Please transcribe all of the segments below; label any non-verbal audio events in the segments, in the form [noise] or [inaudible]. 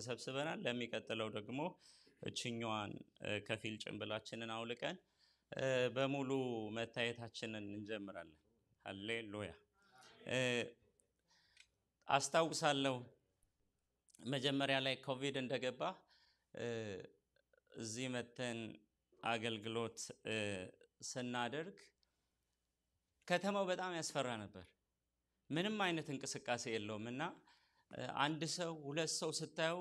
ተሰብስበናል። ለሚቀጥለው ደግሞ እችኛዋን ከፊል ጭንብላችንን አውልቀን በሙሉ መታየታችንን እንጀምራለን። ሀሌሉያ። አስታውሳለሁ መጀመሪያ ላይ ኮቪድ እንደገባ እዚህ መተን አገልግሎት ስናደርግ ከተማው በጣም ያስፈራ ነበር። ምንም አይነት እንቅስቃሴ የለውም እና አንድ ሰው ሁለት ሰው ስታዩ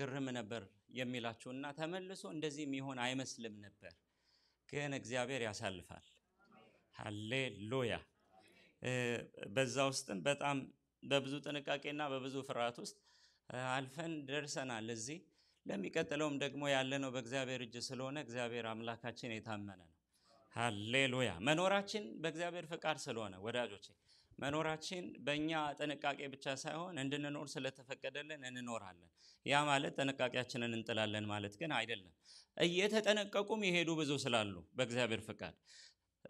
ግርም ነበር የሚላቸው እና ተመልሶ እንደዚህ የሚሆን አይመስልም ነበር፣ ግን እግዚአብሔር ያሳልፋል። ሃሌሉያ። በዛ ውስጥም በጣም በብዙ ጥንቃቄና በብዙ ፍርሃት ውስጥ አልፈን ደርሰናል እዚህ። ለሚቀጥለውም ደግሞ ያለነው በእግዚአብሔር እጅ ስለሆነ እግዚአብሔር አምላካችን የታመነ ነው። ሃሌሉያ። መኖራችን በእግዚአብሔር ፈቃድ ስለሆነ ወዳጆቼ መኖራችን በእኛ ጥንቃቄ ብቻ ሳይሆን እንድንኖር ስለተፈቀደልን እንኖራለን። ያ ማለት ጥንቃቄያችንን እንጥላለን ማለት ግን አይደለም። እየተጠነቀቁም የሄዱ ብዙ ስላሉ በእግዚአብሔር ፍቃድ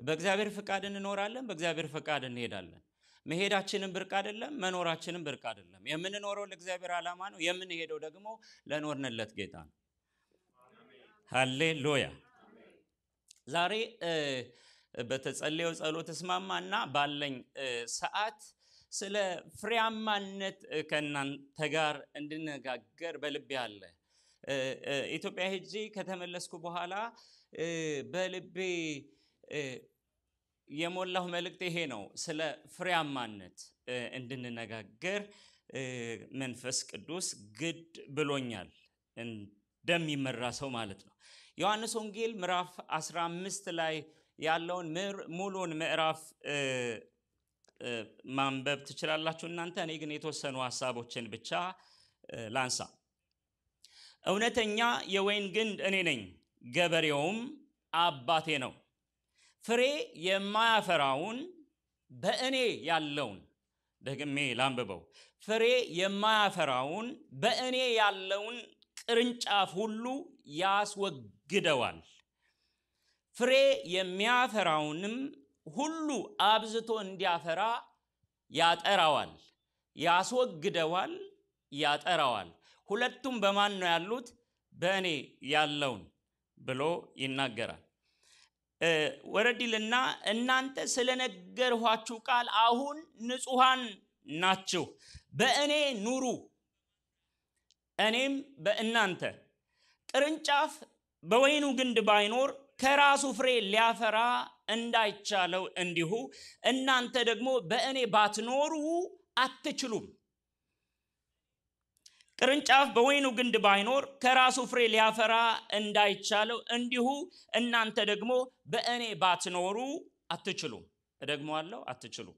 በእግዚአብሔር ፍቃድ እንኖራለን፣ በእግዚአብሔር ፍቃድ እንሄዳለን። መሄዳችንም ብርቅ አይደለም፣ መኖራችንም ብርቅ አይደለም። የምንኖረው ለእግዚአብሔር ዓላማ ነው። የምንሄደው ደግሞ ለኖርንለት ጌታ ነው። ሃሌሉያ ዛሬ በተጸለየው ጸሎት ተስማማና ባለኝ ሰዓት ስለ ፍሬያማነት ከእናንተ ጋር እንድነጋገር በልቤ አለ። ኢትዮጵያ ሄጄ ከተመለስኩ በኋላ በልቤ የሞላሁ መልእክት ይሄ ነው። ስለ ፍሬያማነት እንድንነጋገር መንፈስ ቅዱስ ግድ ብሎኛል፣ እንደሚመራ ሰው ማለት ነው። ዮሐንስ ወንጌል ምዕራፍ 15 ላይ ያለውን ሙሉን ምዕራፍ ማንበብ ትችላላችሁ እናንተ። እኔ ግን የተወሰኑ ሀሳቦችን ብቻ ላንሳ። እውነተኛ የወይን ግንድ እኔ ነኝ፣ ገበሬውም አባቴ ነው። ፍሬ የማያፈራውን በእኔ ያለውን ደግሜ ላንብበው። ፍሬ የማያፈራውን በእኔ ያለውን ቅርንጫፍ ሁሉ ያስወግደዋል ፍሬ የሚያፈራውንም ሁሉ አብዝቶ እንዲያፈራ ያጠራዋል፣ ያስወግደዋል፣ ያጠራዋል። ሁለቱም በማን ነው ያሉት? በእኔ ያለውን ብሎ ይናገራል። ወረዲልና እናንተ ስለነገርኋችሁ ቃል አሁን ንጹሐን ናችሁ፣ በእኔ ኑሩ፣ እኔም በእናንተ። ቅርንጫፍ በወይኑ ግንድ ባይኖር ከራሱ ፍሬ ሊያፈራ እንዳይቻለው እንዲሁ እናንተ ደግሞ በእኔ ባትኖሩ አትችሉም። ቅርንጫፍ በወይኑ ግንድ ባይኖር ከራሱ ፍሬ ሊያፈራ እንዳይቻለው እንዲሁ እናንተ ደግሞ በእኔ ባትኖሩ አትችሉም። እደግመዋለሁ፣ አትችሉም።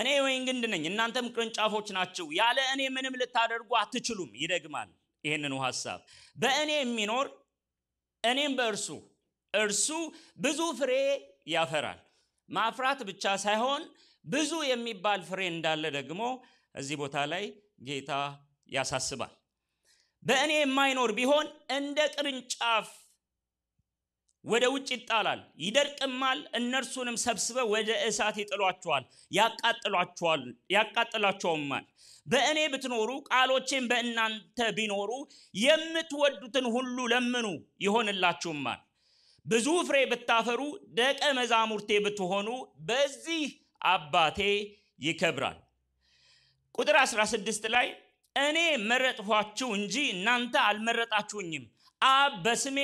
እኔ ወይን ግንድ ነኝ፣ እናንተም ቅርንጫፎች ናችሁ። ያለ እኔ ምንም ልታደርጉ አትችሉም። ይደግማል ይህንኑ ሀሳብ በእኔ የሚኖር እኔም በእርሱ እርሱ ብዙ ፍሬ ያፈራል። ማፍራት ብቻ ሳይሆን ብዙ የሚባል ፍሬ እንዳለ ደግሞ እዚህ ቦታ ላይ ጌታ ያሳስባል። በእኔ የማይኖር ቢሆን እንደ ቅርንጫፍ ወደ ውጭ ይጣላል፣ ይደርቅማል። እነርሱንም ሰብስበ ወደ እሳት ይጥሏቸዋል፣ ያቃጥላቸውማል። በእኔ ብትኖሩ ቃሎቼም በእናንተ ቢኖሩ የምትወዱትን ሁሉ ለምኑ ይሆንላችሁማል። ብዙ ፍሬ ብታፈሩ ደቀ መዛሙርቴ ብትሆኑ በዚህ አባቴ ይከብራል። ቁጥር 16 ላይ እኔ መረጥኋችሁ እንጂ እናንተ አልመረጣችሁኝም አብ በስሜ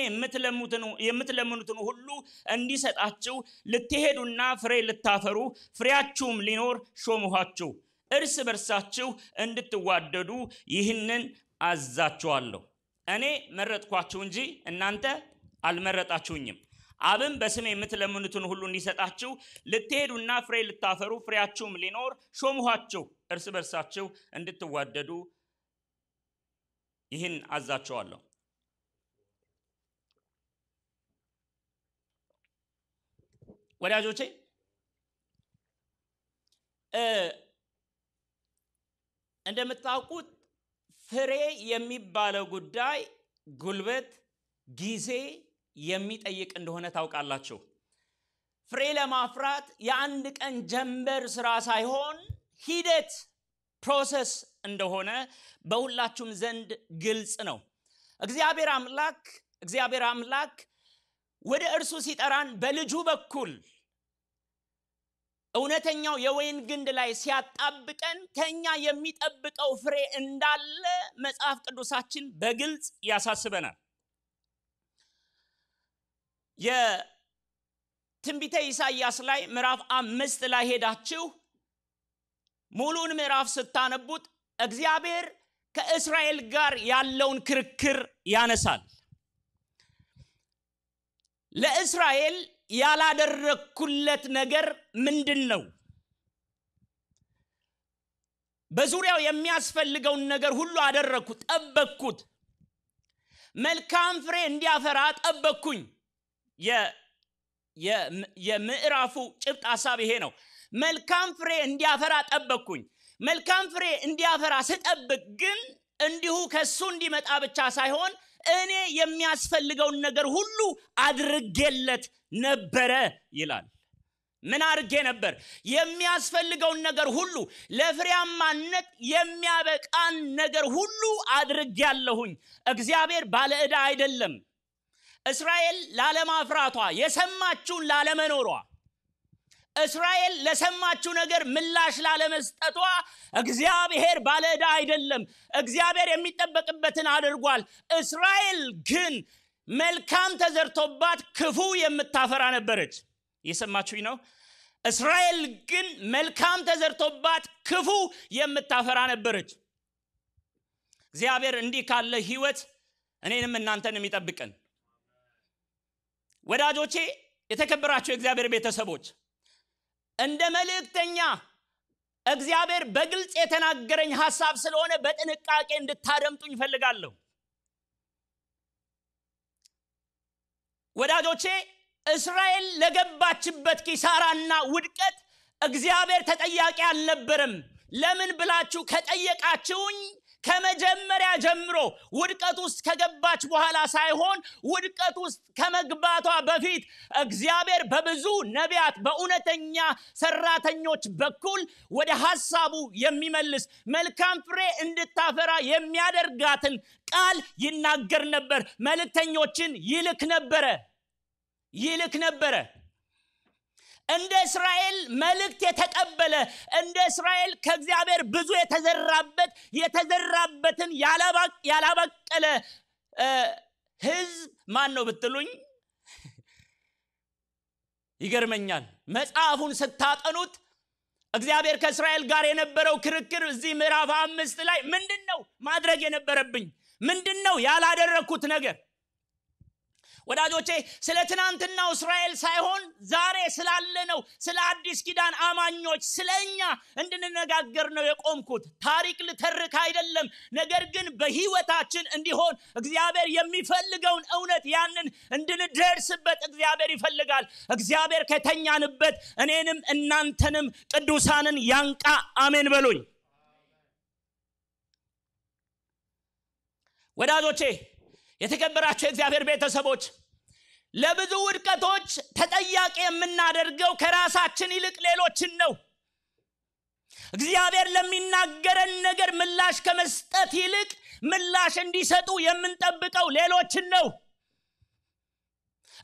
የምትለምኑትን ሁሉ እንዲሰጣችሁ ልትሄዱና ፍሬ ልታፈሩ ፍሬያችሁም ሊኖር ሾምኋችሁ እርስ በርሳችሁ እንድትዋደዱ ይህንን አዛችኋለሁ እኔ መረጥኳችሁ እንጂ እናንተ አልመረጣችሁኝም አብም በስሜ የምትለምኑትን ሁሉ እንዲሰጣችሁ ልትሄዱና ፍሬ ልታፈሩ ፍሬያችሁም ሊኖር ሾምኋችሁ እርስ በርሳችሁ እንድትዋደዱ ይህን አዛችኋለሁ ወዳጆቼ እንደምታውቁት ፍሬ የሚባለው ጉዳይ ጉልበት፣ ጊዜ የሚጠይቅ እንደሆነ ታውቃላችሁ። ፍሬ ለማፍራት የአንድ ቀን ጀንበር ስራ ሳይሆን ሂደት ፕሮሰስ እንደሆነ በሁላችሁም ዘንድ ግልጽ ነው። እግዚአብሔር አምላክ እግዚአብሔር አምላክ ወደ እርሱ ሲጠራን በልጁ በኩል እውነተኛው የወይን ግንድ ላይ ሲያጣብቀን ከኛ የሚጠብቀው ፍሬ እንዳለ መጽሐፍ ቅዱሳችን በግልጽ ያሳስበናል። የትንቢተ ኢሳይያስ ላይ ምዕራፍ አምስት ላይ ሄዳችሁ ሙሉን ምዕራፍ ስታነቡት እግዚአብሔር ከእስራኤል ጋር ያለውን ክርክር ያነሳል። ለእስራኤል ያላደረግኩለት ነገር ምንድን ነው? በዙሪያው የሚያስፈልገውን ነገር ሁሉ አደረግኩ፣ ጠበቅኩት። መልካም ፍሬ እንዲያፈራ ጠበቅኩኝ። የምዕራፉ ጭብጥ ሀሳብ ይሄ ነው። መልካም ፍሬ እንዲያፈራ ጠበቅኩኝ። መልካም ፍሬ እንዲያፈራ ስጠብቅ ግን እንዲሁ ከሱ እንዲመጣ ብቻ ሳይሆን እኔ የሚያስፈልገውን ነገር ሁሉ አድርጌለት ነበረ ይላል ምን አድርጌ ነበር የሚያስፈልገውን ነገር ሁሉ ለፍሬያማነት የሚያበቃን ነገር ሁሉ አድርጌ ያለሁኝ እግዚአብሔር ባለዕዳ አይደለም እስራኤል ላለማፍራቷ የሰማችውን ላለመኖሯ እስራኤል ለሰማችው ነገር ምላሽ ላለመስጠቷ እግዚአብሔር ባለዕዳ አይደለም። እግዚአብሔር የሚጠበቅበትን አድርጓል። እስራኤል ግን መልካም ተዘርቶባት ክፉ የምታፈራ ነበረች። የሰማችሁኝ ነው። እስራኤል ግን መልካም ተዘርቶባት ክፉ የምታፈራ ነበረች። እግዚአብሔር እንዲህ ካለ ህይወት እኔንም እናንተንም ይጠብቀን። ወዳጆቼ፣ የተከበራችሁ የእግዚአብሔር ቤተሰቦች እንደ መልእክተኛ እግዚአብሔር በግልጽ የተናገረኝ ሐሳብ ስለሆነ በጥንቃቄ እንድታደምጡኝ ይፈልጋለሁ። ወዳጆቼ እስራኤል ለገባችበት ኪሳራና ውድቀት እግዚአብሔር ተጠያቂ አልነበረም። ለምን ብላችሁ ከጠየቃችሁኝ ከመጀመሪያ ጀምሮ ውድቀት ውስጥ ከገባች በኋላ ሳይሆን ውድቀት ውስጥ ከመግባቷ በፊት እግዚአብሔር በብዙ ነቢያት በእውነተኛ ሰራተኞች በኩል ወደ ሀሳቡ የሚመልስ መልካም ፍሬ እንድታፈራ የሚያደርጋትን ቃል ይናገር ነበር መልእክተኞችን ይልክ ነበረ ይልክ ነበረ እንደ እስራኤል መልእክት የተቀበለ እንደ እስራኤል ከእግዚአብሔር ብዙ የተዘራበት የተዘራበትን ያላበቀለ ህዝብ ማን ነው ብትሉኝ [laughs] ይገርመኛል መጽሐፉን ስታጠኑት እግዚአብሔር ከእስራኤል ጋር የነበረው ክርክር እዚህ ምዕራፍ አምስት ላይ ምንድን ነው ማድረግ የነበረብኝ ምንድን ነው ያላደረግኩት ነገር ወዳጆቼ ስለ ትናንትናው እስራኤል ሳይሆን ዛሬ ስላለ ነው ስለ አዲስ ኪዳን አማኞች ስለ እኛ እንድንነጋገር ነው የቆምኩት ታሪክ ልተርክ አይደለም ነገር ግን በህይወታችን እንዲሆን እግዚአብሔር የሚፈልገውን እውነት ያንን እንድንደርስበት እግዚአብሔር ይፈልጋል እግዚአብሔር ከተኛንበት እኔንም እናንተንም ቅዱሳንን ያንቃ አሜን በሉኝ ወዳጆቼ የተከበራቸው የእግዚአብሔር ቤተሰቦች ለብዙ ውድቀቶች ተጠያቂ የምናደርገው ከራሳችን ይልቅ ሌሎችን ነው እግዚአብሔር ለሚናገረን ነገር ምላሽ ከመስጠት ይልቅ ምላሽ እንዲሰጡ የምንጠብቀው ሌሎችን ነው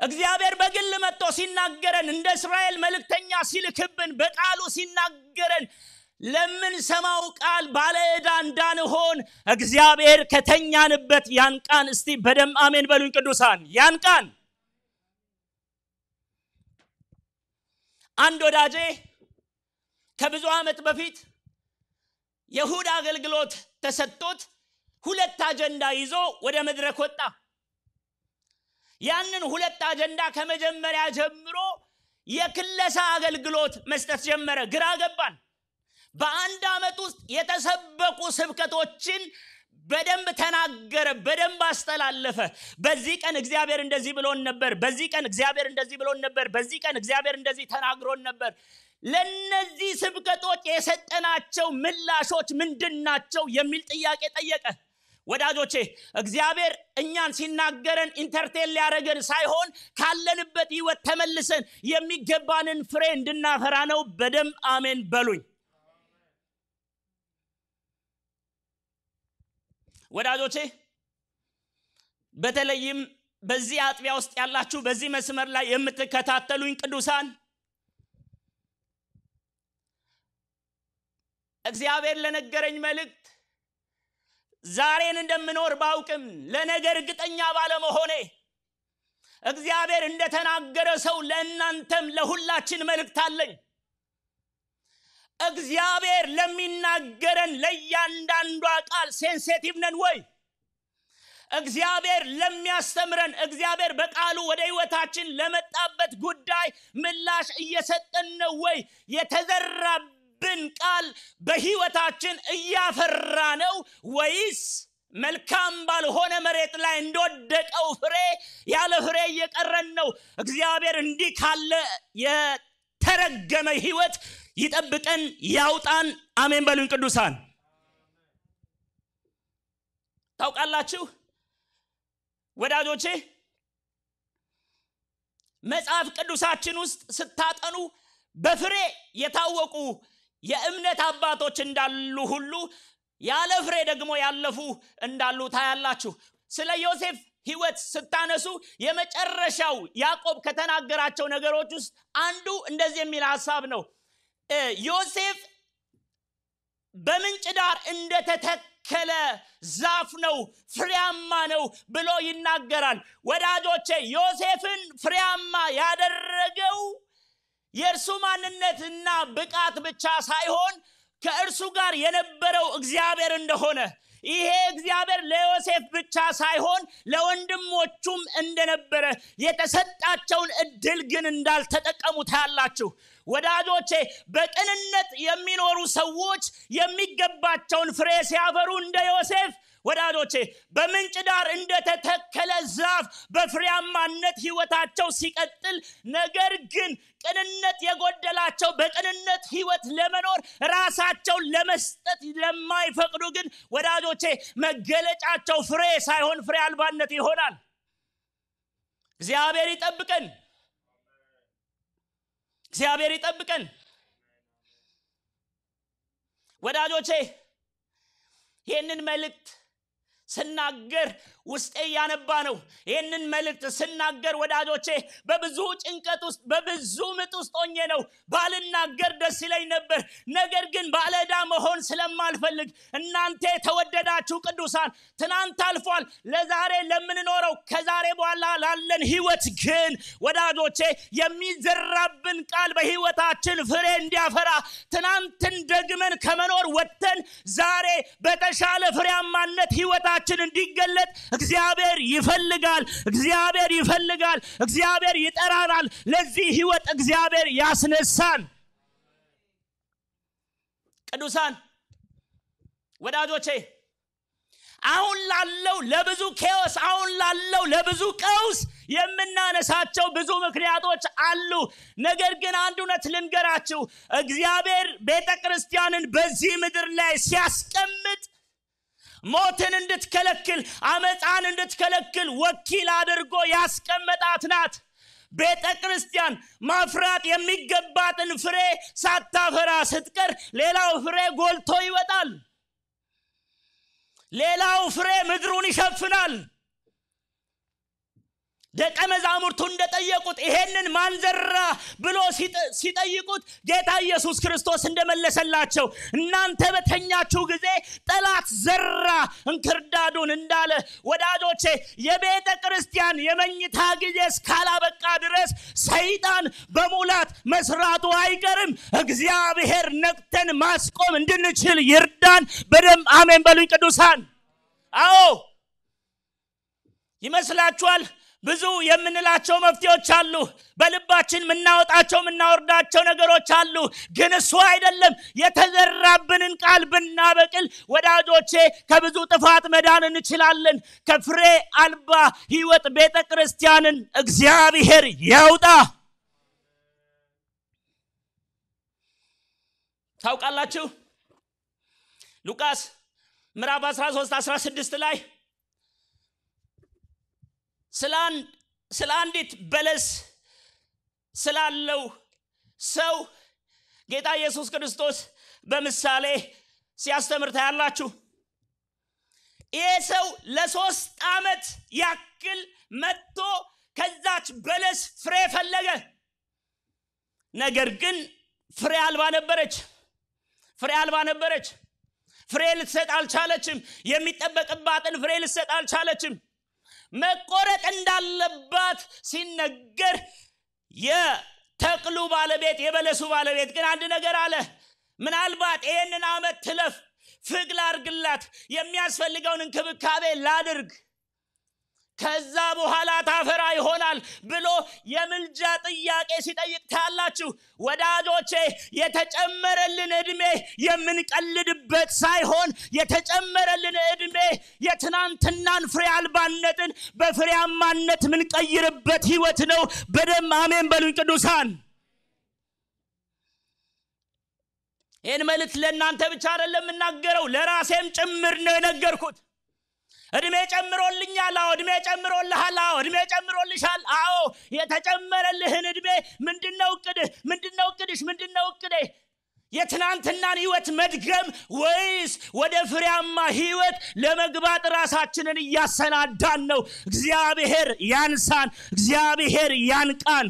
እግዚአብሔር በግል መጥቶ ሲናገረን እንደ እስራኤል መልእክተኛ ሲልክብን በቃሉ ሲናገረን ለምን ሰማው ቃል ባለዕዳ እንዳንሆን እግዚአብሔር ከተኛንበት ያንቃን እስቲ በደም አሜን በሉኝ ቅዱሳን ያንቃን አንድ ወዳጄ ከብዙ ዓመት በፊት የሁድ አገልግሎት ተሰጥቶት ሁለት አጀንዳ ይዞ ወደ መድረክ ወጣ ያንን ሁለት አጀንዳ ከመጀመሪያ ጀምሮ የክለሳ አገልግሎት መስጠት ጀመረ ግራ ገባን በአንድ ዓመት ውስጥ የተሰበኩ ስብከቶችን በደንብ ተናገረ፣ በደንብ አስተላለፈ። በዚህ ቀን እግዚአብሔር እንደዚህ ብሎን ነበር፣ በዚህ ቀን እግዚአብሔር እንደዚህ ብሎን ነበር፣ በዚህ ቀን እግዚአብሔር እንደዚህ ተናግሮን ነበር። ለነዚህ ስብከቶች የሰጠናቸው ምላሾች ምንድን ናቸው የሚል ጥያቄ ጠየቀ። ወዳጆቼ እግዚአብሔር እኛን ሲናገረን ኢንተርቴን ሊያደረገን ሳይሆን ካለንበት ህይወት ተመልሰን የሚገባንን ፍሬ እንድናፈራ ነው። በደንብ አሜን በሉኝ። ወዳጆቼ በተለይም በዚህ አጥቢያ ውስጥ ያላችሁ በዚህ መስመር ላይ የምትከታተሉኝ ቅዱሳን እግዚአብሔር ለነገረኝ መልእክት ዛሬን እንደምኖር ባውቅም ለነገ እርግጠኛ ባለመሆኔ እግዚአብሔር እንደተናገረ ሰው ለእናንተም ለሁላችን መልእክት አለኝ እግዚአብሔር ለሚናገረን ለእያንዳንዷ ቃል ሴንሴቲቭ ነን ወይ? እግዚአብሔር ለሚያስተምረን እግዚአብሔር በቃሉ ወደ ህይወታችን ለመጣበት ጉዳይ ምላሽ እየሰጠን ነው ወይ? የተዘራብን ቃል በህይወታችን እያፈራ ነው ወይስ መልካም ባልሆነ መሬት ላይ እንደወደቀው ፍሬ ያለ ፍሬ እየቀረን ነው? እግዚአብሔር እንዲህ ካለ ከተረገመ ህይወት ይጠብቀን ያውጣን። አሜን በሉኝ ቅዱሳን። ታውቃላችሁ ወዳጆቼ መጽሐፍ ቅዱሳችን ውስጥ ስታጠኑ በፍሬ የታወቁ የእምነት አባቶች እንዳሉ ሁሉ ያለ ፍሬ ደግሞ ያለፉ እንዳሉ ታያላችሁ። ስለ ዮሴፍ ህይወት ስታነሱ የመጨረሻው ያዕቆብ ከተናገራቸው ነገሮች ውስጥ አንዱ እንደዚህ የሚል ሀሳብ ነው ዮሴፍ በምንጭ ዳር እንደተተከለ ዛፍ ነው ፍሬያማ ነው ብሎ ይናገራል ወዳጆቼ ዮሴፍን ፍሬያማ ያደረገው የእርሱ ማንነትና ብቃት ብቻ ሳይሆን ከእርሱ ጋር የነበረው እግዚአብሔር እንደሆነ ይሄ እግዚአብሔር ለዮሴፍ ብቻ ሳይሆን ለወንድሞቹም እንደነበረ የተሰጣቸውን እድል ግን እንዳልተጠቀሙ ታያላችሁ ወዳጆቼ በቅንነት የሚኖሩ ሰዎች የሚገባቸውን ፍሬ ሲያፈሩ እንደ ዮሴፍ ወዳጆቼ በምንጭ ዳር እንደተተከለ ዛፍ በፍሬያማነት ህይወታቸው ሲቀጥል፣ ነገር ግን ቅንነት የጎደላቸው በቅንነት ህይወት ለመኖር ራሳቸውን ለመስጠት ለማይፈቅዱ ግን ወዳጆቼ መገለጫቸው ፍሬ ሳይሆን ፍሬ አልባነት ይሆናል። እግዚአብሔር ይጠብቀን። እግዚአብሔር ይጠብቀን። ወዳጆቼ ይህንን መልእክት ስናገር ውስጤ እያነባ ነው። ይህንን መልእክት ስናገር ወዳጆቼ በብዙ ጭንቀት ውስጥ በብዙ ምጥ ውስጥ ሆኜ ነው። ባልናገር ደስ ይለኝ ነበር። ነገር ግን ባለዕዳ መሆን ስለማልፈልግ እናንተ የተወደዳችሁ ቅዱሳን፣ ትናንት አልፏል። ለዛሬ ለምንኖረው ከዛሬ በኋላ ላለን ህይወት ግን ወዳጆቼ የሚዘራብን ቃል በህይወታችን ፍሬ እንዲያፈራ ትናንትን ደግመን ከመኖር ወጥተን ዛሬ በተሻለ ፍሬያማነት ህይወታችን ክብራችን እንዲገለጥ እግዚአብሔር ይፈልጋል። እግዚአብሔር ይፈልጋል። እግዚአብሔር ይጠራናል። ለዚህ ህይወት እግዚአብሔር ያስነሳን። ቅዱሳን ወዳጆቼ አሁን ላለው ለብዙ ኬዎስ አሁን ላለው ለብዙ ቀውስ የምናነሳቸው ብዙ ምክንያቶች አሉ ነገር ግን አንድ እውነት ልንገራችሁ እግዚአብሔር ቤተ ክርስቲያንን በዚህ ምድር ላይ ሲያስቀምጥ ሞትን እንድትከለክል አመፃን እንድትከለክል ወኪል አድርጎ ያስቀመጣት ናት ቤተ ክርስቲያን ማፍራት የሚገባትን ፍሬ ሳታፈራ ስትቀር ሌላው ፍሬ ጎልቶ ይወጣል ሌላው ፍሬ ምድሩን ይሸፍናል ደቀ መዛሙርቱ እንደጠየቁት ይሄንን ማንዘራ ብሎ ሲጠይቁት ጌታ ኢየሱስ ክርስቶስ እንደመለሰላቸው እናንተ በተኛችሁ ጊዜ ጠላት ዘራ እንክርዳዱን እንዳለ ወዳጆቼ የቤተ ክርስቲያን የመኝታ ጊዜ እስካላበቃ ድረስ ሰይጣን በሙላት መስራቱ አይቀርም እግዚአብሔር ነቅተን ማስቆም እንድንችል ይርዳን በደንብ አሜን በሉኝ ቅዱሳን አዎ ይመስላችኋል ብዙ የምንላቸው መፍትሄዎች አሉ። በልባችን የምናወጣቸው የምናወርዳቸው ነገሮች አሉ። ግን እሱ አይደለም። የተዘራብንን ቃል ብናበቅል ወዳጆቼ ከብዙ ጥፋት መዳን እንችላለን። ከፍሬ አልባ ሕይወት ቤተ ክርስቲያንን እግዚአብሔር ያውጣ። ታውቃላችሁ ሉቃስ ምዕራፍ 13 16 ላይ ስለ አንዲት በለስ ስላለው ሰው ጌታ ኢየሱስ ክርስቶስ በምሳሌ ሲያስተምር ታያላችሁ ይሄ ሰው ለሶስት ዓመት ያክል መጥቶ ከዛች በለስ ፍሬ ፈለገ ነገር ግን ፍሬ አልባ ነበረች ፍሬ አልባ ነበረች ፍሬ ልትሰጥ አልቻለችም የሚጠበቅባትን ፍሬ ልትሰጥ አልቻለችም መቆረጥ እንዳለባት ሲነገር የተክሉ ባለቤት የበለሱ ባለቤት ግን አንድ ነገር አለ ምናልባት ይህንን አመት ትለፍ ፍግ ላርግላት የሚያስፈልገውን እንክብካቤ ላድርግ ከዛ በኋላ ታፈራ ይሆናል ብሎ የምልጃ ጥያቄ ሲጠይቅ ታያላችሁ። ወዳጆቼ የተጨመረልን እድሜ የምንቀልድበት ሳይሆን የተጨመረልን እድሜ የትናንትናን ፍሬ አልባነትን በፍሬያማነት የምንቀይርበት ህይወት ነው። በደም አሜን በሉኝ ቅዱሳን። ይህን መልእክት ለእናንተ ብቻ አይደለም የምናገረው፣ ለራሴም ጭምር ነው የነገርኩት። እድሜ ጨምሮልኛል። አዎ እድሜ ጨምሮልሃል። አዎ እድሜ ጨምሮልሻል። አዎ የተጨመረልህን እድሜ ምንድነው እቅድህ? ምንድነው እቅድሽ? ምንድነው እቅዴ? የትናንትናን ህይወት መድገም ወይስ ወደ ፍሬያማ ህይወት ለመግባት ራሳችንን እያሰናዳን ነው? እግዚአብሔር ያንሳን፣ እግዚአብሔር ያንቃን።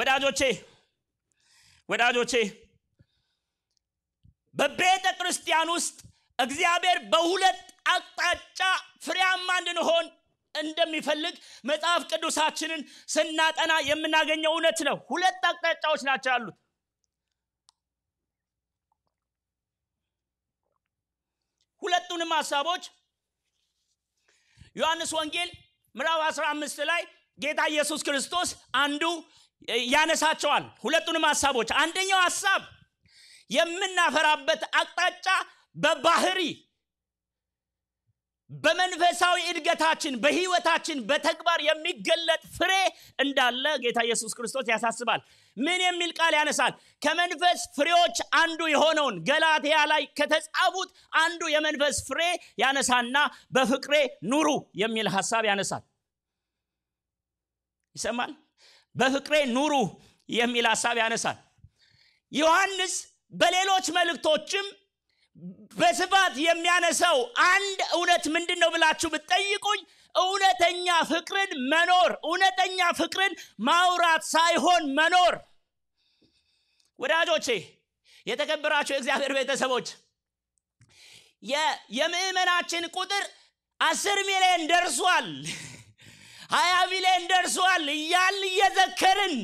ወዳጆቼ ወዳጆቼ በቤተ ክርስቲያን ውስጥ እግዚአብሔር በሁለት አቅጣጫ ፍሬያማ እንድንሆን እንደሚፈልግ መጽሐፍ ቅዱሳችንን ስናጠና የምናገኘው እውነት ነው ሁለት አቅጣጫዎች ናቸው ያሉት ሁለቱንም ሀሳቦች ዮሐንስ ወንጌል ምዕራፍ 15 ላይ ጌታ ኢየሱስ ክርስቶስ አንዱ ያነሳቸዋል ሁለቱንም ሀሳቦች አንደኛው ሀሳብ የምናፈራበት አቅጣጫ በባህሪ በመንፈሳዊ እድገታችን በህይወታችን በተግባር የሚገለጥ ፍሬ እንዳለ ጌታ ኢየሱስ ክርስቶስ ያሳስባል ምን የሚል ቃል ያነሳል ከመንፈስ ፍሬዎች አንዱ የሆነውን ገላትያ ላይ ከተጻፉት አንዱ የመንፈስ ፍሬ ያነሳና በፍቅሬ ኑሩ የሚል ሀሳብ ያነሳል ይሰማል በፍቅሬ ኑሩ የሚል ሀሳብ ያነሳል ዮሐንስ በሌሎች መልእክቶችም በስፋት የሚያነሳው አንድ እውነት ምንድን ነው ብላችሁ ብጠይቁኝ እውነተኛ ፍቅርን መኖር እውነተኛ ፍቅርን ማውራት ሳይሆን መኖር ወዳጆቼ የተከበራቸው የእግዚአብሔር ቤተሰቦች የምእመናችን ቁጥር አስር ሚሊዮን ደርሷል ሀያ ሚሊዮን ደርሷል እያል እየዘከርን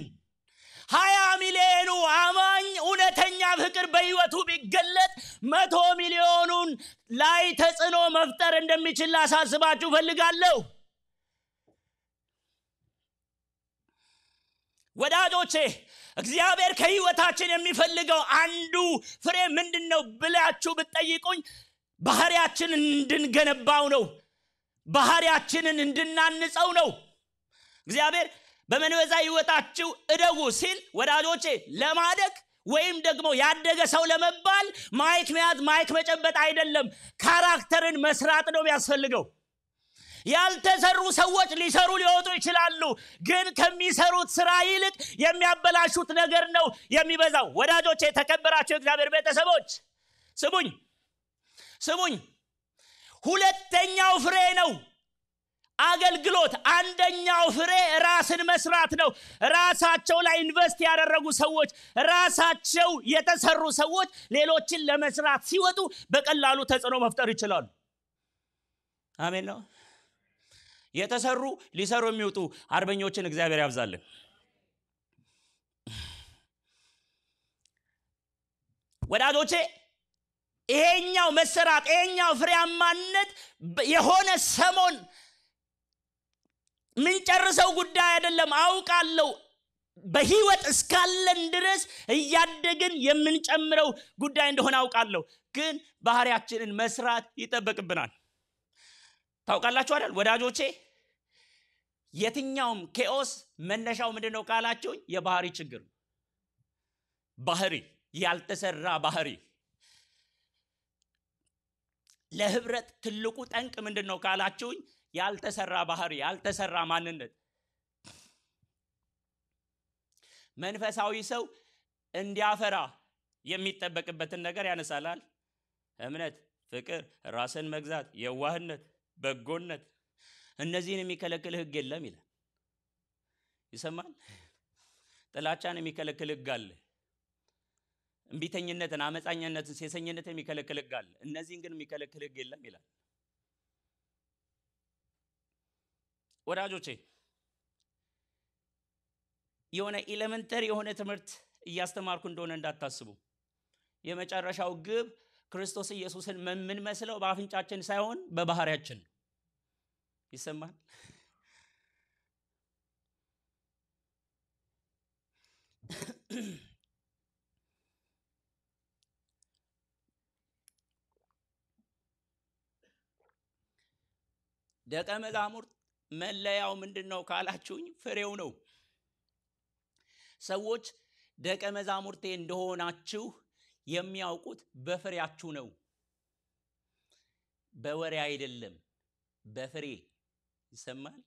ሀያ ሚሊዮኑ አማኝ እውነተኛ ፍቅር በህይወቱ ቢገለጥ መቶ ሚሊዮኑን ላይ ተጽዕኖ መፍጠር እንደሚችል ላሳስባችሁ ፈልጋለሁ ወዳጆቼ እግዚአብሔር ከህይወታችን የሚፈልገው አንዱ ፍሬ ምንድን ነው ብላችሁ ብትጠይቁኝ ባህሪያችንን እንድንገነባው ነው ባህሪያችንን እንድናንጸው ነው እግዚአብሔር በመንበዛ ህይወታችሁ እደጉ ሲል ወዳጆቼ ለማደግ ወይም ደግሞ ያደገ ሰው ለመባል ማይክ መያዝ ማይክ መጨበጥ አይደለም ካራክተርን መስራት ነው የሚያስፈልገው ያልተሰሩ ሰዎች ሊሰሩ ሊወጡ ይችላሉ ግን ከሚሰሩት ስራ ይልቅ የሚያበላሹት ነገር ነው የሚበዛው ወዳጆቼ የተከበራቸው እግዚአብሔር ቤተሰቦች ስሙኝ ስሙኝ ሁለተኛው ፍሬ ነው አገልግሎት አንደኛው ፍሬ ራስን መስራት ነው ራሳቸው ላይ ኢንቨስት ያደረጉ ሰዎች ራሳቸው የተሰሩ ሰዎች ሌሎችን ለመስራት ሲወጡ በቀላሉ ተጽዕኖ መፍጠር ይችላሉ አሜን ነው የተሰሩ ሊሰሩ የሚወጡ አርበኞችን እግዚአብሔር ያብዛልን ወዳጆቼ ይሄኛው መሰራት ይሄኛው ፍሬያማነት የሆነ ሰሞን ምንጨርሰው ጉዳይ አይደለም አውቃለሁ በህይወት እስካለን ድረስ እያደግን የምንጨምረው ጉዳይ እንደሆነ አውቃለሁ ግን ባህሪያችንን መስራት ይጠበቅብናል ታውቃላችሁ አይደል ወዳጆቼ የትኛውም ኬኦስ መነሻው ምንድን ነው ካላችሁኝ የባህሪ ችግር ባህሪ ያልተሰራ ባህሪ ለህብረት ትልቁ ጠንቅ ምንድን ነው ካላችሁኝ ያልተሰራ ባህር ያልተሰራ ማንነት። መንፈሳዊ ሰው እንዲያፈራ የሚጠበቅበትን ነገር ያነሳላል። እምነት፣ ፍቅር፣ ራስን መግዛት፣ የዋህነት፣ በጎነት እነዚህን የሚከለክል ህግ የለም ይላል። ይሰማል። ጥላቻን የሚከለክል ህግ አለ። እንቢተኝነትን አመፃኛነትን፣ ሴሰኝነትን የሚከለክል ህግ አለ። እነዚህን ግን የሚከለክል ህግ የለም ይላል። ወዳጆቼ የሆነ ኤሌመንተሪ የሆነ ትምህርት እያስተማርኩ እንደሆነ እንዳታስቡ። የመጨረሻው ግብ ክርስቶስ ኢየሱስን የምንመስለው በአፍንጫችን ሳይሆን በባህሪያችን ይሰማል? ደቀ መዛሙርት መለያው ምንድን ነው ካላችሁኝ ፍሬው ነው ሰዎች ደቀ መዛሙርቴ እንደሆናችሁ የሚያውቁት በፍሬያችሁ ነው በወሬ አይደለም በፍሬ ይሰማል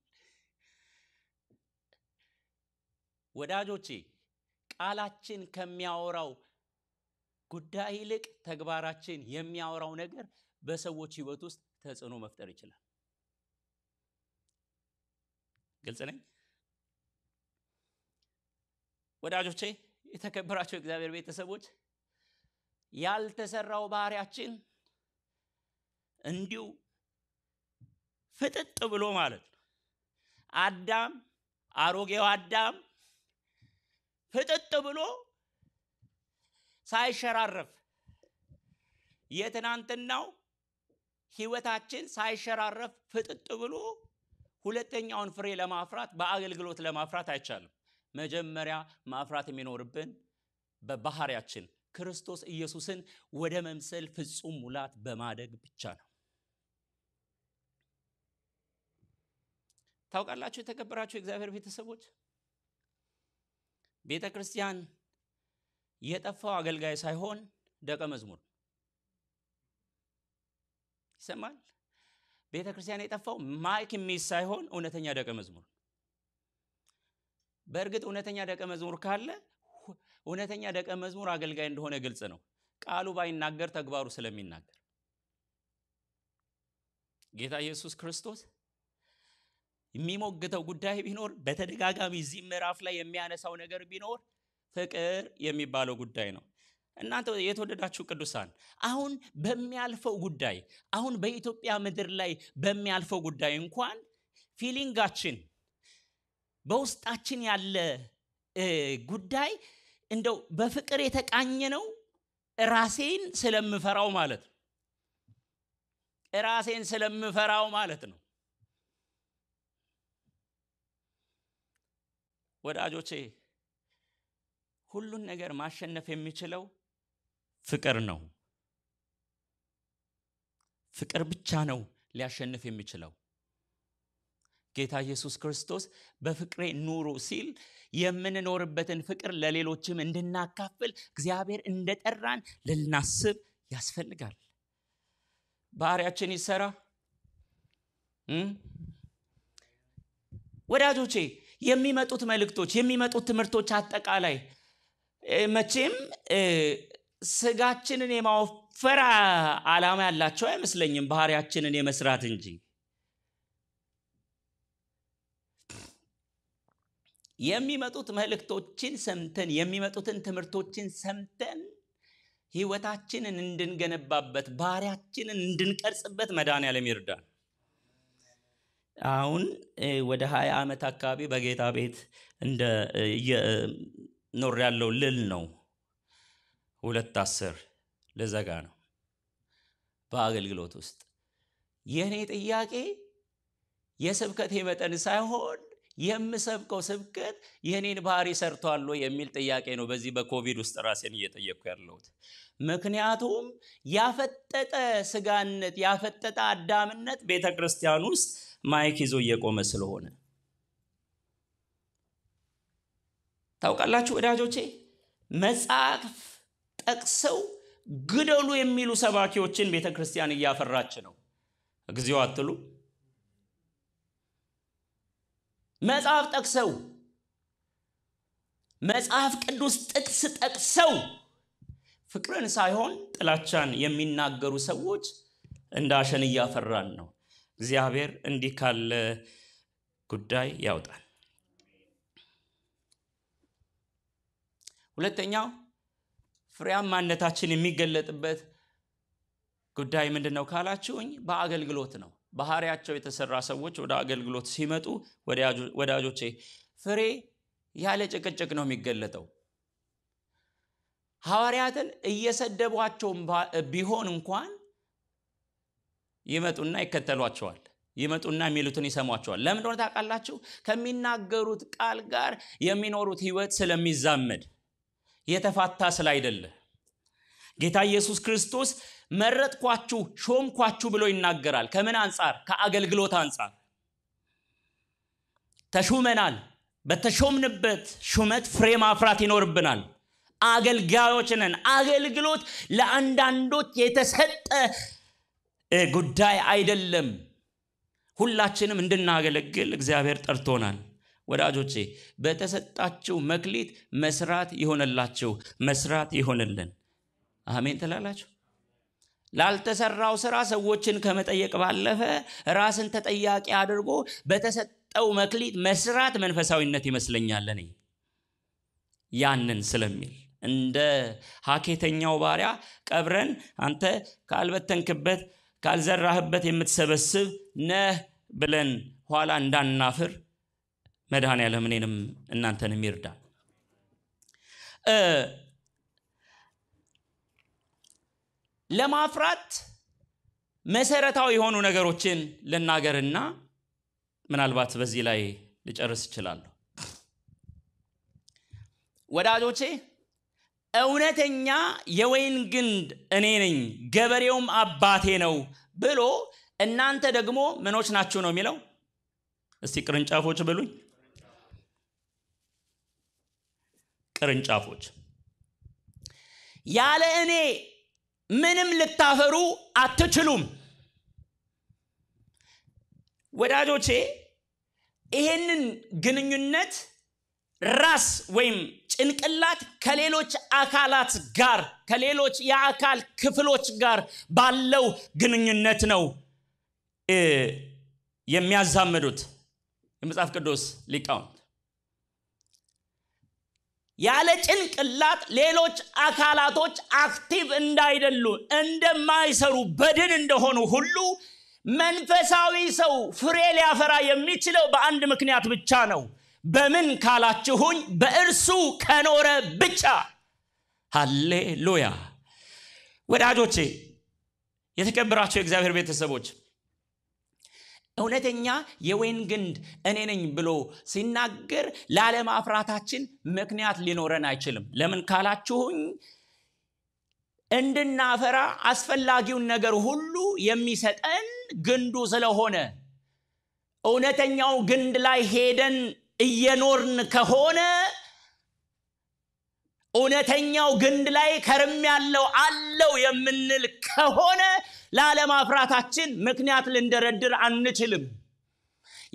ወዳጆቼ ቃላችን ከሚያወራው ጉዳይ ይልቅ ተግባራችን የሚያወራው ነገር በሰዎች ህይወት ውስጥ ተጽዕኖ መፍጠር ይችላል ግልጽ ነኝ ወዳጆቼ የተከበራቸው እግዚአብሔር ቤተሰቦች ያልተሰራው ባህሪያችን እንዲሁ ፍጥጥ ብሎ ማለት ነው አዳም አሮጌው አዳም ፍጥጥ ብሎ ሳይሸራረፍ የትናንትናው ህይወታችን ሳይሸራረፍ ፍጥጥ ብሎ ሁለተኛውን ፍሬ ለማፍራት በአገልግሎት ለማፍራት አይቻልም። መጀመሪያ ማፍራት የሚኖርብን በባህሪያችን ክርስቶስ ኢየሱስን ወደ መምሰል ፍጹም ሙላት በማደግ ብቻ ነው። ታውቃላችሁ፣ የተከበራችሁ የእግዚአብሔር ቤተሰቦች ቤተ ክርስቲያን የጠፋው አገልጋይ ሳይሆን ደቀ መዝሙር ይሰማል። ቤተ ክርስቲያን የጠፋው ማይክ ሚዝ ሳይሆን እውነተኛ ደቀ መዝሙር። በእርግጥ እውነተኛ ደቀ መዝሙር ካለ እውነተኛ ደቀ መዝሙር አገልጋይ እንደሆነ ግልጽ ነው። ቃሉ ባይናገር ተግባሩ ስለሚናገር ጌታ ኢየሱስ ክርስቶስ የሚሞግተው ጉዳይ ቢኖር በተደጋጋሚ እዚህ ምዕራፍ ላይ የሚያነሳው ነገር ቢኖር ፍቅር የሚባለው ጉዳይ ነው። እናንተ የተወደዳችሁ ቅዱሳን አሁን በሚያልፈው ጉዳይ አሁን በኢትዮጵያ ምድር ላይ በሚያልፈው ጉዳይ እንኳን ፊሊንጋችን በውስጣችን ያለ ጉዳይ እንደው በፍቅር የተቃኘ ነው ራሴን ስለምፈራው ማለት ነው ራሴን ስለምፈራው ማለት ነው ወዳጆቼ ሁሉን ነገር ማሸነፍ የሚችለው ፍቅር ነው። ፍቅር ብቻ ነው ሊያሸንፍ የሚችለው። ጌታ ኢየሱስ ክርስቶስ በፍቅሬ ኑሩ ሲል የምንኖርበትን ፍቅር ለሌሎችም እንድናካፍል እግዚአብሔር እንደጠራን ልናስብ ያስፈልጋል። ባህሪያችን ይሰራ። ወዳጆቼ የሚመጡት መልእክቶች የሚመጡት ትምህርቶች አጠቃላይ መቼም ስጋችንን የማወፈር ዓላማ ያላቸው አይመስለኝም ባህሪያችንን የመስራት እንጂ የሚመጡት መልእክቶችን ሰምተን የሚመጡትን ትምህርቶችን ሰምተን ህይወታችንን እንድንገነባበት ባህሪያችንን እንድንቀርጽበት ያለም ይርዳል አሁን ወደ ሀያ ዓመት አካባቢ በጌታ ቤት እንደ ኖር ያለው ልል ነው ሁለት አስር ልዘጋ ነው። በአገልግሎት ውስጥ የእኔ ጥያቄ የስብከቴ መጠን ሳይሆን የምሰብከው ስብከት የእኔን ባህሪ ሰርቷል የሚል ጥያቄ ነው። በዚህ በኮቪድ ውስጥ ራሴን እየጠየቅኩ ያለሁት ምክንያቱም ያፈጠጠ ስጋነት ያፈጠጠ አዳምነት ቤተ ክርስቲያን ውስጥ ማይክ ይዞ እየቆመ ስለሆነ ታውቃላችሁ ወዳጆቼ መጽሐፍ ጠቅሰው ግደሉ የሚሉ ሰባኪዎችን ቤተ ክርስቲያን እያፈራች ነው። እግዚኦ አትሉ? መጽሐፍ ጠቅሰው መጽሐፍ ቅዱስ ጥቅስ ጠቅሰው ፍቅርን ሳይሆን ጥላቻን የሚናገሩ ሰዎች እንደ አሸን እያፈራን ነው። እግዚአብሔር እንዲህ ካለ ጉዳይ ያውጣል። ሁለተኛው ፍሬያማነታችን የሚገለጥበት ጉዳይ ምንድን ነው ካላችሁኝ፣ በአገልግሎት ነው። ባህሪያቸው የተሰራ ሰዎች ወደ አገልግሎት ሲመጡ ወዳጆቼ፣ ፍሬ ያለ ጭቅጭቅ ነው የሚገለጠው። ሐዋርያትን እየሰደቧቸውም ቢሆን እንኳን ይመጡና ይከተሏቸዋል። ይመጡና የሚሉትን ይሰሟቸዋል። ለምን እንደሆነ ታውቃላችሁ? ከሚናገሩት ቃል ጋር የሚኖሩት ህይወት ስለሚዛመድ የተፋታ ስለ አይደለ ጌታ ኢየሱስ ክርስቶስ መረጥኳችሁ፣ ሾምኳችሁ ብሎ ይናገራል። ከምን አንጻር? ከአገልግሎት አንጻር ተሹመናል። በተሾምንበት ሹመት ፍሬ ማፍራት ይኖርብናል። አገልጋዮች ነን። አገልግሎት ለአንዳንዶች የተሰጠ ጉዳይ አይደለም። ሁላችንም እንድናገለግል እግዚአብሔር ጠርቶናል። ወዳጆቼ በተሰጣችሁ መክሊት መስራት ይሆንላችሁ፣ መስራት ይሆንልን። አሜን ትላላችሁ። ላልተሰራው ስራ ሰዎችን ከመጠየቅ ባለፈ ራስን ተጠያቂ አድርጎ በተሰጠው መክሊት መስራት መንፈሳዊነት ይመስለኛል እኔ ያንን ስለሚል እንደ ሀኬተኛው ባሪያ ቀብረን አንተ ካልበተንክበት ካልዘራህበት የምትሰበስብ ነህ ብለን ኋላ እንዳናፍር መድኃኔዓለም እኔንም እናንተንም ይርዳል። ለማፍራት መሰረታዊ የሆኑ ነገሮችን ልናገርና ምናልባት በዚህ ላይ ልጨርስ እችላለሁ። ወዳጆቼ እውነተኛ የወይን ግንድ እኔ ነኝ፣ ገበሬውም አባቴ ነው ብሎ እናንተ ደግሞ ምኖች ናችሁ ነው የሚለው። እስቲ ቅርንጫፎች ብሉኝ። ቅርንጫፎች ያለ እኔ ምንም ልታፈሩ አትችሉም። ወዳጆቼ ይሄንን ግንኙነት ራስ ወይም ጭንቅላት ከሌሎች አካላት ጋር ከሌሎች የአካል ክፍሎች ጋር ባለው ግንኙነት ነው የሚያዛምዱት የመጽሐፍ ቅዱስ ሊቃውንት ያለ ጭንቅላት ሌሎች አካላቶች አክቲቭ እንዳይደሉ እንደማይሰሩ በድን እንደሆኑ ሁሉ መንፈሳዊ ሰው ፍሬ ሊያፈራ የሚችለው በአንድ ምክንያት ብቻ ነው በምን ካላችሁኝ በእርሱ ከኖረ ብቻ ሃሌሉያ ወዳጆቼ የተከበራቸው የእግዚአብሔር ቤተሰቦች እውነተኛ የወይን ግንድ እኔ ነኝ ብሎ ሲናገር ላለማፍራታችን ምክንያት ሊኖረን አይችልም። ለምን ካላችሁኝ እንድናፈራ አስፈላጊውን ነገር ሁሉ የሚሰጠን ግንዱ ስለሆነ እውነተኛው ግንድ ላይ ሄደን እየኖርን ከሆነ እውነተኛው ግንድ ላይ ከርም ያለው አለው የምንል ከሆነ ላለማፍራታችን ምክንያት ልንደረድር አንችልም።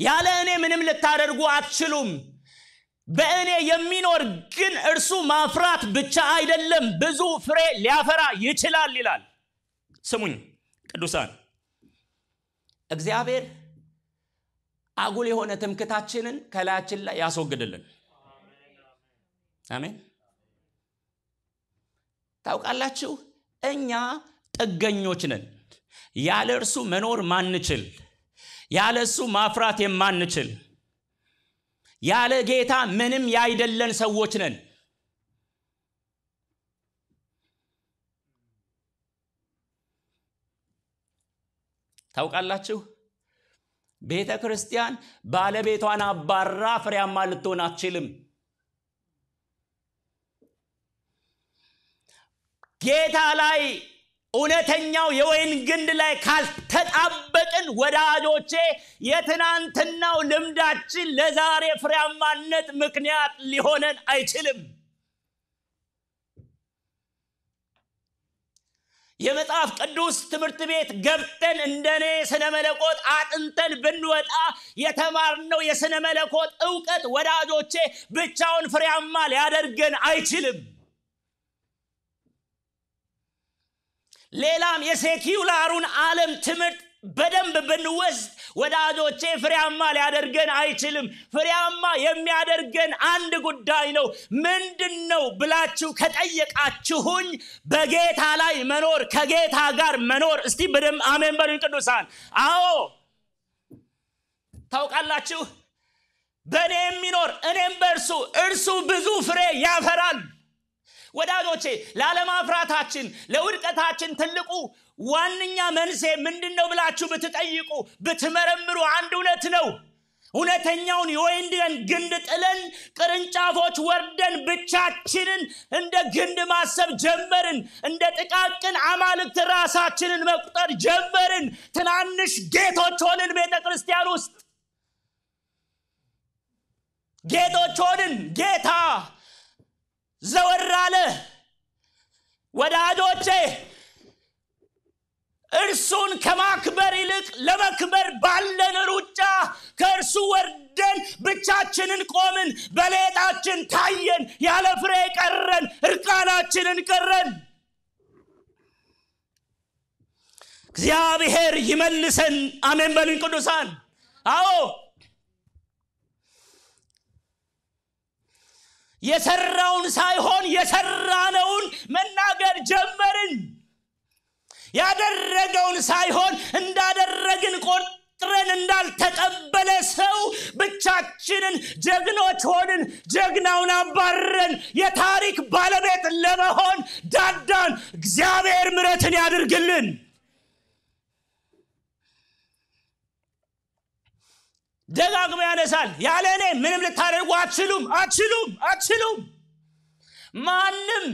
ያለ እኔ ምንም ልታደርጉ አትችሉም። በእኔ የሚኖር ግን እርሱ ማፍራት ብቻ አይደለም፣ ብዙ ፍሬ ሊያፈራ ይችላል ይላል። ስሙኝ ቅዱሳን፣ እግዚአብሔር አጉል የሆነ ትምክታችንን ከላያችን ላይ ያስወግድልን። አሜን። ታውቃላችሁ እኛ ጥገኞች ነን። ያለ እርሱ መኖር ማንችል፣ ያለ እሱ ማፍራት የማንችል፣ ያለ ጌታ ምንም ያይደለን ሰዎች ነን። ታውቃላችሁ፣ ቤተ ክርስቲያን ባለቤቷን አባራ ፍሬያማ ልትሆን አትችልም። ጌታ ላይ እውነተኛው የወይን ግንድ ላይ ካልተጣበቅን ወዳጆቼ የትናንትናው ልምዳችን ለዛሬ ፍሬያማነት ምክንያት ሊሆነን አይችልም የመጽሐፍ ቅዱስ ትምህርት ቤት ገብተን እንደኔ ስነ መለኮት አጥንተን ብንወጣ የተማርነው የስነ መለኮት እውቀት ወዳጆቼ ብቻውን ፍሬያማ ሊያደርገን አይችልም ሌላም የሴኪውላሩን ዓለም ትምህርት በደንብ ብንወስድ ወዳጆቼ ፍሬያማ ሊያደርገን አይችልም ፍሬያማ የሚያደርገን አንድ ጉዳይ ነው ምንድን ነው ብላችሁ ከጠየቃችሁኝ በጌታ ላይ መኖር ከጌታ ጋር መኖር እስቲ በደም አሜን በሉኝ ቅዱሳን አዎ ታውቃላችሁ በእኔ የሚኖር እኔም በእርሱ እርሱ ብዙ ፍሬ ያፈራል ወዳጆቼ ላለማፍራታችን ለውድቀታችን ትልቁ ዋነኛ መንሴ ምንድን ነው ብላችሁ ብትጠይቁ ብትመረምሩ አንድ እውነት ነው እውነተኛውን የወይንድን ግንድ ጥለን ቅርንጫፎች ወርደን ብቻችንን እንደ ግንድ ማሰብ ጀመርን እንደ ጥቃቅን አማልክት ራሳችንን መቁጠር ጀመርን ትናንሽ ጌቶች ሆንን ቤተ ክርስቲያን ውስጥ ጌቶች ሆንን ጌታ ዘወር አለ። ወዳጆቼ እርሱን ከማክበር ይልቅ ለመክበር ባለን ሩጫ ከእርሱ ወርደን ብቻችንን ቆምን፣ በሌጣችን ታየን፣ ያለ ፍሬ ቀረን፣ እርቃናችንን ቀረን። እግዚአብሔር ይመልሰን። አሜን ቅዱሳን። አዎ የሰራውን ሳይሆን የሰራነውን መናገር ጀመርን ያደረገውን ሳይሆን እንዳደረግን ቆጥረን እንዳልተቀበለ ሰው ብቻችንን ጀግኖች ሆንን ጀግናውን አባረን የታሪክ ባለቤት ለመሆን ዳዳን እግዚአብሔር ምረትን ያድርግልን ደጋግሞ ያነሳል ያለ እኔ ምንም ልታደርጉ አትችሉም አትችሉም አትችሉም ማንም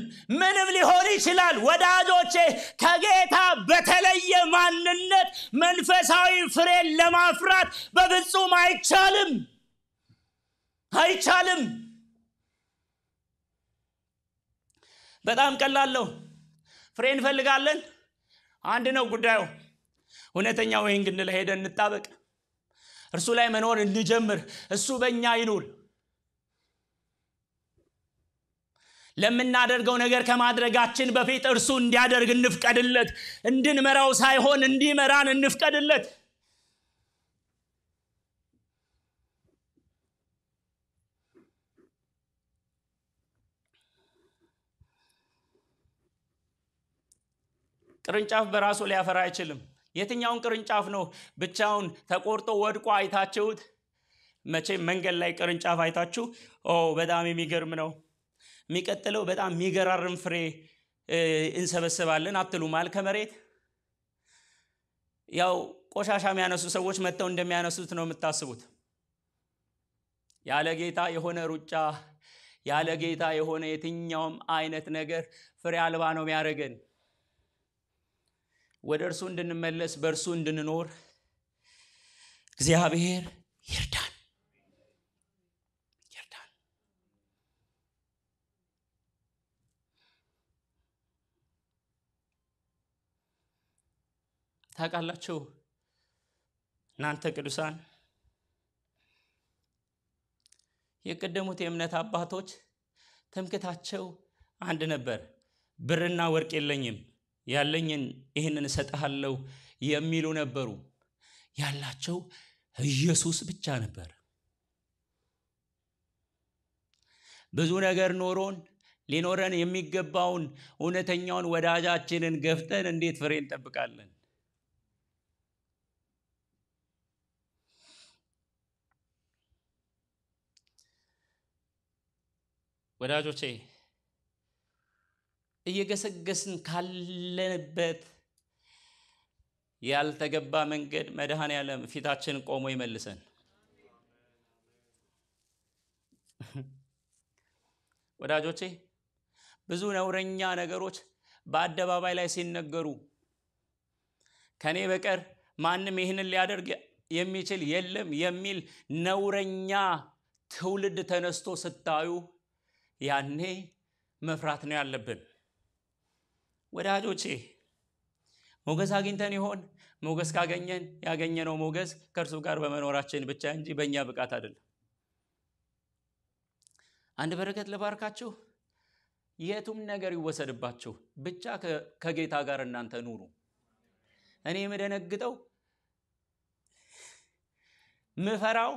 ምንም ሊሆን ይችላል ወዳጆቼ ከጌታ በተለየ ማንነት መንፈሳዊ ፍሬን ለማፍራት በፍጹም አይቻልም አይቻልም በጣም ቀላል ነው ፍሬ እንፈልጋለን አንድ ነው ጉዳዩ እውነተኛው ይህን ግን ሄደን እንጣበቅ እርሱ ላይ መኖር እንጀምር። እሱ በእኛ ይኑር። ለምናደርገው ነገር ከማድረጋችን በፊት እርሱ እንዲያደርግ እንፍቀድለት። እንድንመራው ሳይሆን እንዲመራን እንፍቀድለት። ቅርንጫፍ በራሱ ሊያፈራ አይችልም። የትኛውን ቅርንጫፍ ነው ብቻውን ተቆርጦ ወድቆ አይታችሁት? መቼም መንገድ ላይ ቅርንጫፍ አይታችሁ ኦ በጣም የሚገርም ነው፣ የሚቀጥለው በጣም የሚገራርም ፍሬ እንሰበስባለን አትሉ ማል ከመሬት ያው ቆሻሻ የሚያነሱ ሰዎች መጥተው እንደሚያነሱት ነው የምታስቡት። ያለ ጌታ የሆነ ሩጫ ያለ ጌታ የሆነ የትኛውም አይነት ነገር ፍሬ አልባ ነው የሚያደርገን። ወደ እርሱ እንድንመለስ በእርሱ እንድንኖር እግዚአብሔር ይርዳን ይርዳን። ታውቃላችሁ እናንተ ቅዱሳን የቀደሙት የእምነት አባቶች ትምክታቸው አንድ ነበር። ብርና ወርቅ የለኝም ያለኝን ይህንን እሰጥሃለሁ የሚሉ ነበሩ። ያላቸው ኢየሱስ ብቻ ነበር። ብዙ ነገር ኖሮን ሊኖረን የሚገባውን እውነተኛውን ወዳጃችንን ገፍተን እንዴት ፍሬ እንጠብቃለን? ወዳጆቼ እየገሰገስን ካለንበት ያልተገባ መንገድ መድኃኔ ዓለም ፊታችን ቆሞ ይመልሰን። ወዳጆቼ ብዙ ነውረኛ ነገሮች በአደባባይ ላይ ሲነገሩ ከኔ በቀር ማንም ይህንን ሊያደርግ የሚችል የለም የሚል ነውረኛ ትውልድ ተነስቶ ስታዩ ያኔ መፍራት ነው ያለብን። ወዳጆቼ ሞገስ አግኝተን ይሆን? ሞገስ ካገኘን ያገኘነው ሞገስ ከእርሱ ጋር በመኖራችን ብቻ እንጂ በእኛ ብቃት አይደለም። አንድ በረከት ልባርካችሁ። የቱም ነገር ይወሰድባችሁ፣ ብቻ ከጌታ ጋር እናንተ ኑሩ። እኔ የምደነግጠው ምፈራው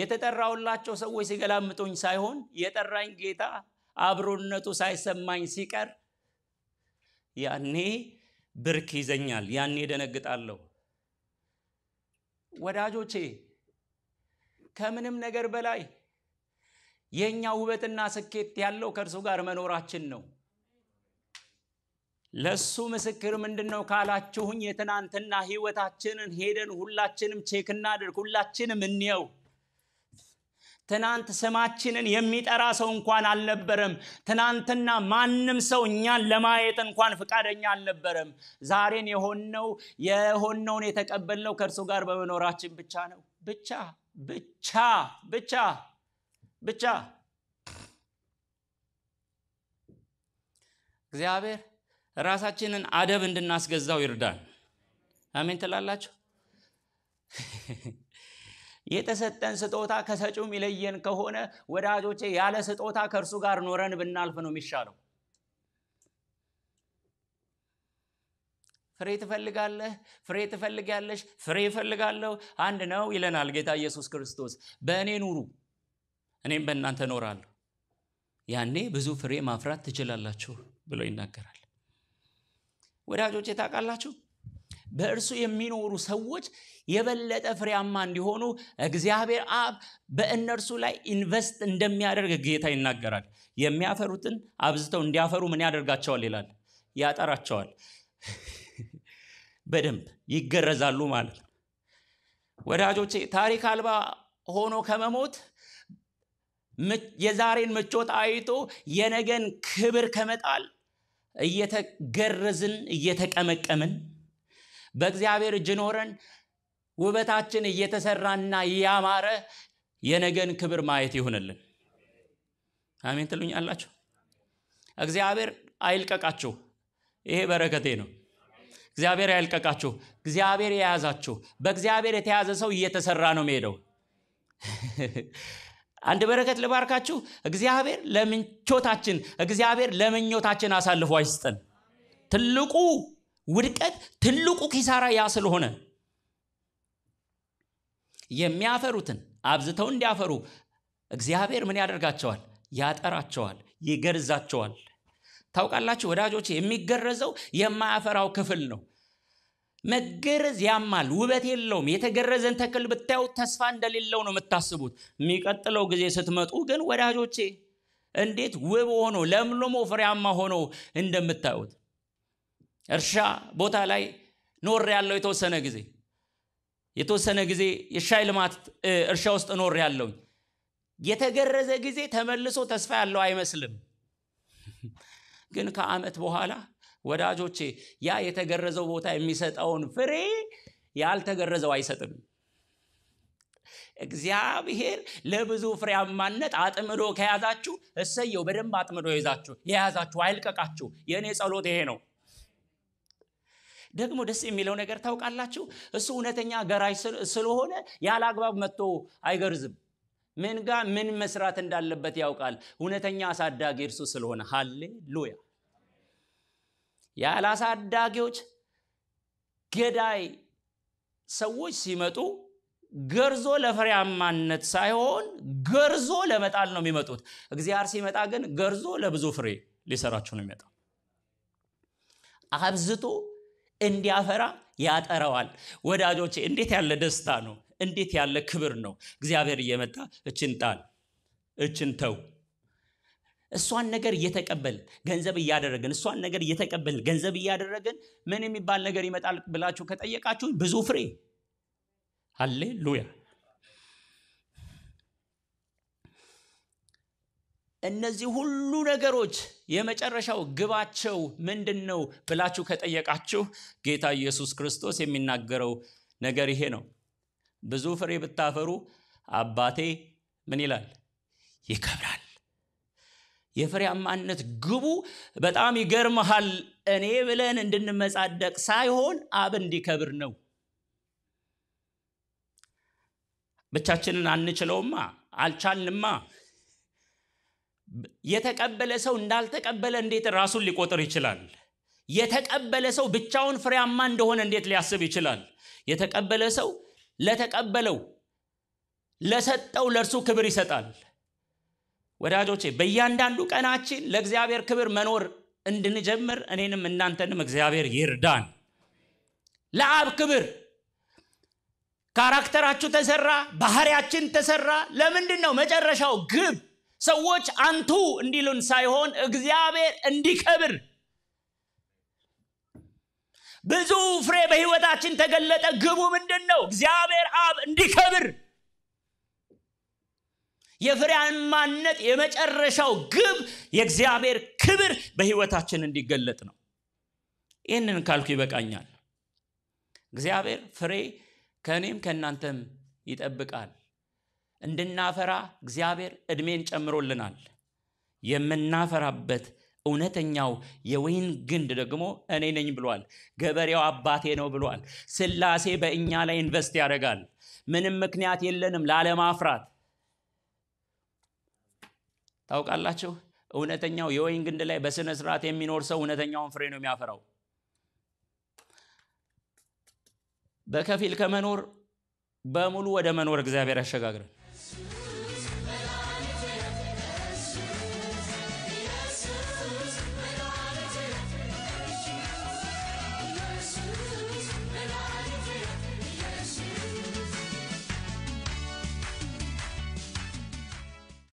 የተጠራውላቸው ሰዎች ሲገላምጡኝ ሳይሆን የጠራኝ ጌታ አብሮነቱ ሳይሰማኝ ሲቀር ያኔ ብርክ ይዘኛል፣ ያኔ ደነግጣለሁ። ወዳጆቼ ከምንም ነገር በላይ የእኛ ውበትና ስኬት ያለው ከእርሱ ጋር መኖራችን ነው። ለሱ ምስክር ምንድን ነው ካላችሁኝ፣ የትናንትና ህይወታችንን ሄደን ሁላችንም ቼክ እናድርግ፣ ሁላችንም እንየው። ትናንት ስማችንን የሚጠራ ሰው እንኳን አልነበረም። ትናንትና ማንም ሰው እኛን ለማየት እንኳን ፍቃደኛ አልነበረም። ዛሬን የሆነው የሆነውን የተቀበልነው ከእርሱ ጋር በመኖራችን ብቻ ነው። ብቻ ብቻ ብቻ ብቻ እግዚአብሔር ራሳችንን አደብ እንድናስገዛው ይርዳን። አሜን ትላላችሁ? የተሰጠን ስጦታ ከሰጪው ይለየን ከሆነ ወዳጆቼ ያለ ስጦታ ከእርሱ ጋር ኖረን ብናልፍ ነው የሚሻለው። ፍሬ ትፈልጋለህ፣ ፍሬ ትፈልጋለሽ፣ ፍሬ እፈልጋለሁ አንድ ነው ይለናል ጌታ ኢየሱስ ክርስቶስ። በእኔ ኑሩ፣ እኔም በእናንተ እኖራለሁ፣ ያኔ ብዙ ፍሬ ማፍራት ትችላላችሁ ብሎ ይናገራል። ወዳጆቼ ታውቃላችሁ በእርሱ የሚኖሩ ሰዎች የበለጠ ፍሬያማ እንዲሆኑ እግዚአብሔር አብ በእነርሱ ላይ ኢንቨስት እንደሚያደርግ ጌታ ይናገራል። የሚያፈሩትን አብዝተው እንዲያፈሩ ምን ያደርጋቸዋል ይላል? ያጠራቸዋል። በደንብ ይገረዛሉ ማለት ነው። ወዳጆቼ ታሪክ አልባ ሆኖ ከመሞት የዛሬን ምቾት አይቶ የነገን ክብር ከመጣል እየተገረዝን እየተቀመቀምን በእግዚአብሔር እጅ ኖረን ውበታችን እየተሰራና እያማረ የነገን ክብር ማየት ይሆንልን። አሜን ትሉኛላችሁ። እግዚአብሔር አይልቀቃችሁ። ይሄ በረከቴ ነው። እግዚአብሔር ያልቀቃችሁ፣ እግዚአብሔር የያዛችሁ። በእግዚአብሔር የተያዘ ሰው እየተሰራ ነው የሚሄደው። [laughs] አንድ በረከት ልባርካችሁ። እግዚአብሔር ለምንቾታችን እግዚአብሔር ለምኞታችን አሳልፎ አይስጠን። ትልቁ ውድቀት ትልቁ ኪሳራ ያ ስለሆነ የሚያፈሩትን አብዝተው እንዲያፈሩ እግዚአብሔር ምን ያደርጋቸዋል? ያጠራቸዋል፣ ይገርዛቸዋል። ታውቃላችሁ ወዳጆች፣ የሚገረዘው የማያፈራው ክፍል ነው። መገረዝ ያማል፣ ውበት የለውም። የተገረዘን ተክል ብታዩት ተስፋ እንደሌለው ነው የምታስቡት። የሚቀጥለው ጊዜ ስትመጡ ግን ወዳጆቼ እንዴት ውብ ሆኖ ለምልሞ ፍሬያማ ሆኖ እንደምታዩት እርሻ ቦታ ላይ ኖር ያለው የተወሰነ ጊዜ የተወሰነ ጊዜ የሻይ ልማት እርሻ ውስጥ ኖር ያለውኝ የተገረዘ ጊዜ ተመልሶ ተስፋ ያለው አይመስልም። [laughs] ግን ከአመት በኋላ ወዳጆቼ ያ የተገረዘው ቦታ የሚሰጠውን ፍሬ ያልተገረዘው አይሰጥም። እግዚአብሔር ለብዙ ፍሬያማነት አጥምዶ ከያዛችሁ እሰየው። በደንብ አጥምዶ ይዛችሁ የያዛችሁ አይልቀቃችሁ። የእኔ ጸሎት ይሄ ነው። ደግሞ ደስ የሚለው ነገር ታውቃላችሁ፣ እሱ እውነተኛ ገራዥ ስለሆነ ያለ አግባብ መጥቶ አይገርዝም። ምን ጋር ምን መስራት እንዳለበት ያውቃል። እውነተኛ አሳዳጊ እርሱ ስለሆነ ሃሌሉያ። ያለ አሳዳጊዎች ገዳይ ሰዎች ሲመጡ ገርዞ ለፍሬያማነት ሳይሆን ገርዞ ለመጣል ነው የሚመጡት። እግዚአብሔር ሲመጣ ግን ገርዞ ለብዙ ፍሬ ሊሰራቸው ነው የሚመጣው አብዝቶ እንዲያፈራ ያጠረዋል። ወዳጆች እንዴት ያለ ደስታ ነው! እንዴት ያለ ክብር ነው! እግዚአብሔር እየመጣ እችን ጣል፣ እችን ተው፣ እሷን ነገር እየተቀበል ገንዘብ እያደረግን እሷን ነገር እየተቀበል ገንዘብ እያደረግን ምን የሚባል ነገር ይመጣል ብላችሁ ከጠየቃችሁ ብዙ ፍሬ። ሃሌሉያ እነዚህ ሁሉ ነገሮች የመጨረሻው ግባቸው ምንድን ነው ብላችሁ ከጠየቃችሁ ጌታ ኢየሱስ ክርስቶስ የሚናገረው ነገር ይሄ ነው። ብዙ ፍሬ ብታፈሩ አባቴ ምን ይላል? ይከብራል። የፍሬያማነት ግቡ በጣም ይገርመሃል። እኔ ብለን እንድንመጻደቅ ሳይሆን አብ እንዲከብር ነው። ብቻችንን አንችለውማ፣ አልቻልንማ። የተቀበለ ሰው እንዳልተቀበለ እንዴት ራሱን ሊቆጥር ይችላል? የተቀበለ ሰው ብቻውን ፍሬያማ እንደሆነ እንዴት ሊያስብ ይችላል? የተቀበለ ሰው ለተቀበለው ለሰጠው ለእርሱ ክብር ይሰጣል። ወዳጆቼ በእያንዳንዱ ቀናችን ለእግዚአብሔር ክብር መኖር እንድንጀምር እኔንም እናንተንም እግዚአብሔር ይርዳን። ለአብ ክብር ካራክተራችሁ ተሰራ፣ ባህሪያችን ተሰራ። ለምንድን ነው መጨረሻው ግብ ሰዎች አንቱ እንዲሉን ሳይሆን እግዚአብሔር እንዲከብር ብዙ ፍሬ በህይወታችን ተገለጠ ግቡ ምንድን ነው እግዚአብሔር አብ እንዲከብር የፍሬያማነት የመጨረሻው ግብ የእግዚአብሔር ክብር በህይወታችን እንዲገለጥ ነው ይህንን ካልኩ ይበቃኛል እግዚአብሔር ፍሬ ከእኔም ከእናንተም ይጠብቃል እንድናፈራ እግዚአብሔር ዕድሜን ጨምሮልናል። የምናፈራበት እውነተኛው የወይን ግንድ ደግሞ እኔ ነኝ ብሏል። ገበሬው አባቴ ነው ብሏል። ስላሴ በእኛ ላይ ኢንቨስት ያደርጋል። ምንም ምክንያት የለንም ላለማፍራት። ታውቃላችሁ፣ እውነተኛው የወይን ግንድ ላይ በስነ ስርዓት የሚኖር ሰው እውነተኛውን ፍሬ ነው የሚያፈራው። በከፊል ከመኖር በሙሉ ወደ መኖር እግዚአብሔር ያሸጋግረን።